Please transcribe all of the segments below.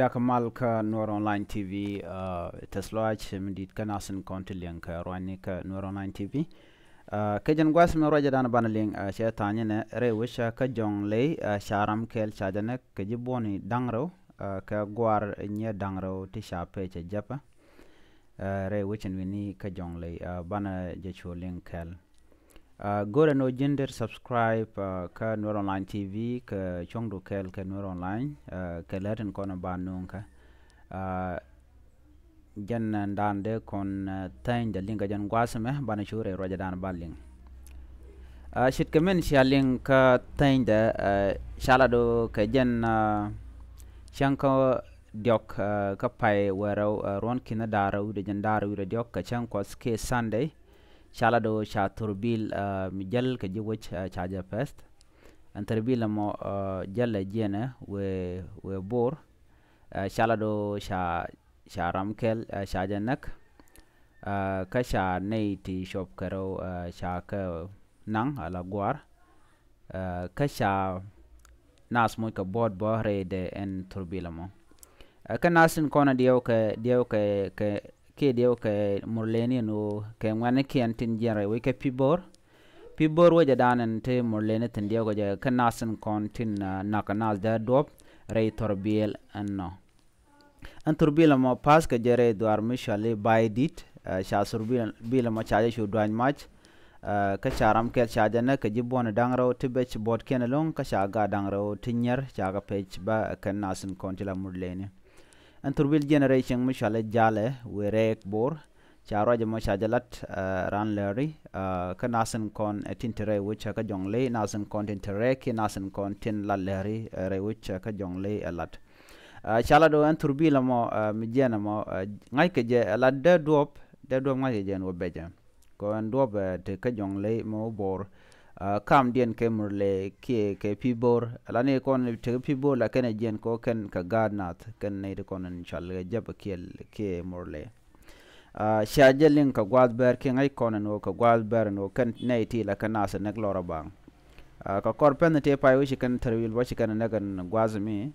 yaka malka nur online tv tslwaidiknain ot lk rnika nrntv kijin gsmi raja a banal tain rwca kjola saram k an kiji boni dara kaguar ya dar ti capcajarw n kjobanaa Uh, goɗa no jinder subscribe uh, ka nuer online tv ka congdu kel ka nuer online uh, ka latin kono ba nunka uh, jan uh, dande kon uh, tain da linga jan gwasame eh, bana shure roja dan balling uh, shit kamen sha ling ka tain da uh, shala do ka jan uh, shanka diok uh, ka pai wero uh, ron kina dara wuda jan dara wuda diok ka chanko ske sunday shala do sha turbil jal ka je woch charger first an turbil mo jal jene we we bor shala do sha sha ramkel sha janak ka sha nei ti shop karo sha ka nang ala gwar ka sha nas mo ka bod bo rede en turbil mo ka nasin kona diyo ka diyo ka ke o ke morleni no ke ngane ke antin jere we ke pibor pibor we jadan ante morleni tin dia go ja kanasin kontin na kanas da dop rei torbiel an no an torbiel mo pas ke jere duar mi shale bai dit sha surbiel bil mo chaje shu duan mach ka charam ke chaje na ke jibon dang dangro tibech bot ken long ka sha ga dang dangro tinyer cha ga pech ba kanasin kontila morleni antur wil generation mo shale jale werek bor charo je mo shajalat eh, ran leri eh, ka nasen kon tintere wo cha ka jongle nasen kon tintere ki nasen kon tin la leri eh, re wo cha ka jongle alat chala do antur bila mo mi jena mo ngai ke je lat de duop de duop ngai je wo beja ko an duop te ka jongle mo bor Uh, kam dien ke murle kie ke pibor alani kon te bor la ken jen ko ken ka gadnat ken ne de kon inshallah jab kiel ke murle uh, ah, shajelin ka gwad ber ke ngai kon no ka gwad ber no ken ne ti la ken as ne glora bang uh, ka kor pen te pai wishi ken terwil wishi ken ne gan gwazmi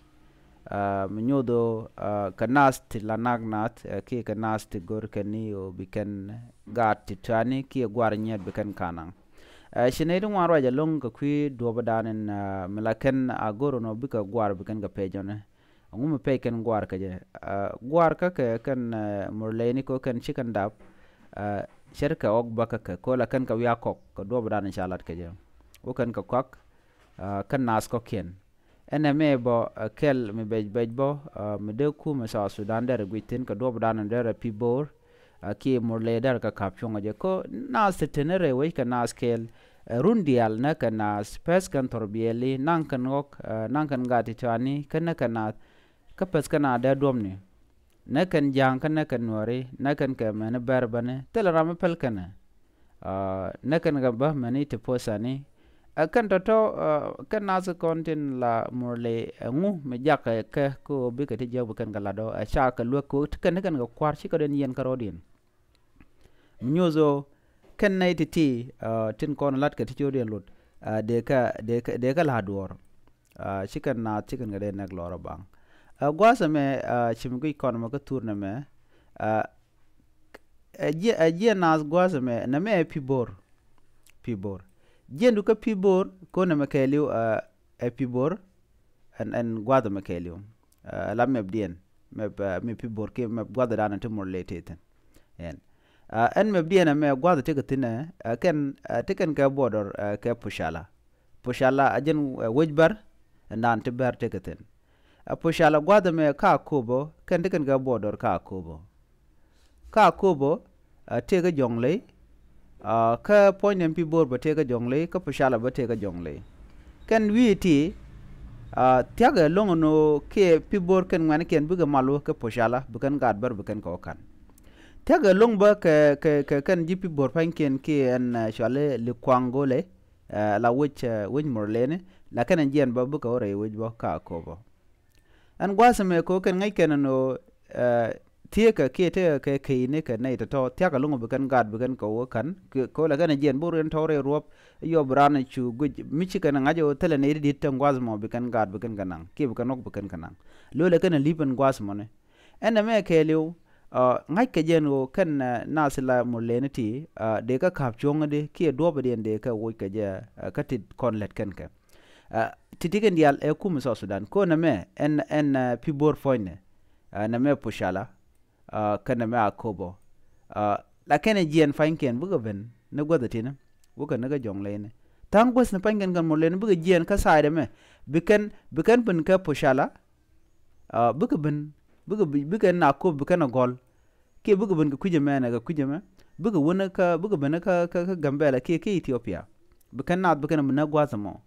mnyodo ka nas ti la nagnat eh, ke ka nas ti gor ken ni o biken gat ti tani ke gwar nyet biken kanang Eh, shinaidu ŋwaro aja long ka kwi duoba danin eh, milaken agoro eh, no bika gwar bikan ka pejone ngumu pe ken gwar ka je gwar ka ka kan murlaini ko kan chikan dap sherka ok baka ka ko la kan ka wiya kok ka duoba danin shalat ka je o kan ka kok kan nas ko ken ene me bo kel mi bej bej bo mi de ku mi sa sudan der gwitin ka duoba danin der pi bor ki dar ka kapchunga je ko nas tenere wai ka nas kel eh, rundial na ka nas pes kan torbieli nan kan ok eh, nan kan gati tani kan ka na ka pes kana da domne na kan jang ka na kan nuari na kan ka mana barbane tel ram pel ka na kan ga ba mani te posani kan toto kan nas kontin la murle ngu me jaka ke ko bi ka te jabu kan galado a cha ka lu ko kan kan ga chi ka den yen ka karodin mnyozo ken na iti ti ah, tin kon lat ka ticho rian lut ah, deka deka deka la duor ah, chicken na chicken ga den nag loro bang gwa me chim gi kon ma ka tur na me eh, je eh, je nas gwa sa me na me e pi bor pi bor je ndu ka pi bor ko na me keliu a e pi bor an an gwa da me keliu la me bdien me me pi bor ke me gwa da na tumor leteten en yeah. en me bdi na me gwada te gatine ken te ken ka border ka pushala pushala ajin wejbar nan te ber te gatin pushala gwada me ka kubo ken te ken ka border ka kubo ka kubo te ga jongle ka poinem pi bor ba te ga jongle ka pushala ba te ga jongle ken wi ti tiaga longono ke pi bor ken ngwan ken biga malu ka pushala bukan gadbar bukan kokan tega long ba ke ke ke kan jipi bor panken ke an shale le kwango le la wich wich morlene la kan jian ba bu ko re wich ba ka ko ba an gwasa me ko kan ngai kan no tie ka ke te ke ke ne ka nei to tega long ba kan gad ba kan ko kan ko la kan jian bor en tore rop yo brana chu guj mi chi kan ngajo tele ne di tan gwas mo ba kan gad ba kan kanang ke ba kan ok ba kan kanang lo la kan liban gwas mo ne en me ke liu ngay cái ke jen go kan uh, na sila mo lene ti uh, de ka kap chong đi ki do ba den de ka wo ke ja uh, ka ti kon let kan ka uh, ti ti kan dial e sudan ko na me en en uh, ờ, pi bor foine uh, na ờ, me pushala ờ, cái kan na me akobo uh, la ken jen fain ken bu ben ne go da ti na wo ka na ga jong lene tang bos na pan kan kan mo lene bu jen ka sa de me bên bikan pun ka pushala uh, bu ben bu ben na ko bu kan gol ke buga na ga kuje mai buga wani ka buga bana ka ka, ka gambela ke ke ethiopia bukan na bukan mun na gwaza mo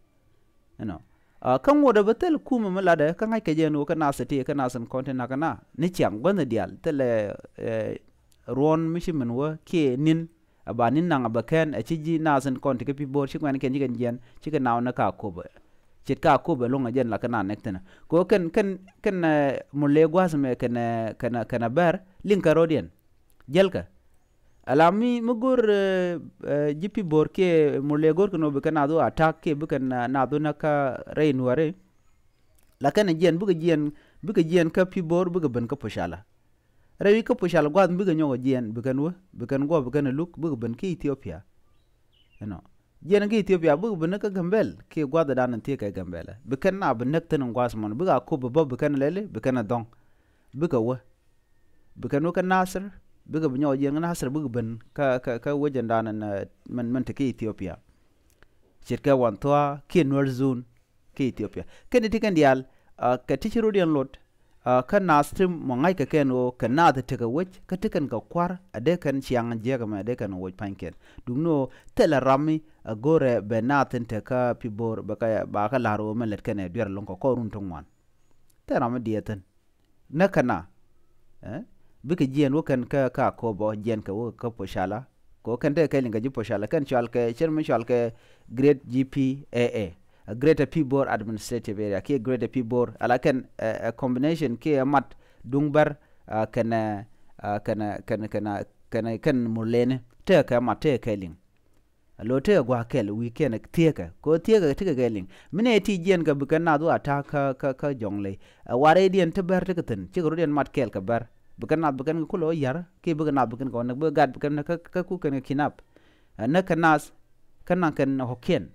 ano a ah, kan wada batal kuma mala da kan haike je no kana sate kana san content na kana ni chang gwanda dial tele eh, ron mishi min wa ke nin abanin nan abakan a ciji na san content ke pi bor shi kan ken jigan jian shi ka nawo na ka ko ba chit ka ko be lunga jen la kana nektena ko ken ken ken mulle gwas me ken ken ken ber linka rodien jelka alami mugur jipi bor ke mulle gor kono be kana do attack ke be kana na do na ka rein ware la kana jen bu jen bu jen ka pi bor bu ben ka poshala rewi ka pushala gwas bu nyogo jen bu kan wo bu kan go bu kan luk bu ben ke ethiopia you know yen gi ethiopia bu bu ka gambel ke gwada da nan te ka gambela bu kan na bu nek tan ngwas mon bu ga ko bu lele bu dong, don bu ka wa kan ka nasir bu ga bu nyaw nasir bu ben ka ka ka wajen da nan eh, man man ke ethiopia shirka wan toa ke nor zone ke ethiopia kan ti kan dial ah, ka ti chiro dian lot kan ka nas tɩ ka ken o ka na tɩ ka wec ka tɩ ka kwar a de kɛn sɩang n jɛgame a de kɛn wec pãn kɛn dum no tɛ la rami a be na naatɩn tɩ ka pi bor ba ka lasr wome la d kɛnɛ e dɛr lʋn ka kao rũn tɩ ŋwan tɛ rãm dɩɛ na ka na eh? bɩ ka wo wokɛn ka ka ko bo jien ka wo ka shala ko kɛn tɛ ka linga jɩ posala kɛn sɔl kɛ sẽn me sɔl kɛ grade gpaa greater pibor administrative area ke greater pibor alakan uh, eh, eh, combination ke mat dungbar uh, ah, ken uh, ken ken ah, ken kana mulene te ka mat te keling lo te gwa kel weekend te ka ko te ka te keling mine ti jen ga bukan na do ata ka ka ka jongle uh, ware dien te ber te keten ti ro dien mat kel ka ber bukan na bukan ko lo yar ke bukan na bukan ko na bukan bukan ka ka ku kan kinap na kanas kanan ken hokien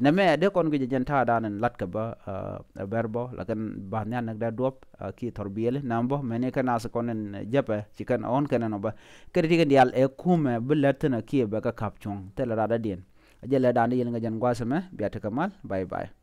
neme de kon gi jejen ta danen latka ba uh, berbo lakan bahnya nak da duop uh, ki torbiel nambo mene kana as konen jape chikan on kana ba kriti ga dial e kume bulatna ki ba ka kapchong tel rada dien ajela dan yel ga jan gwasme biata kamal bye bye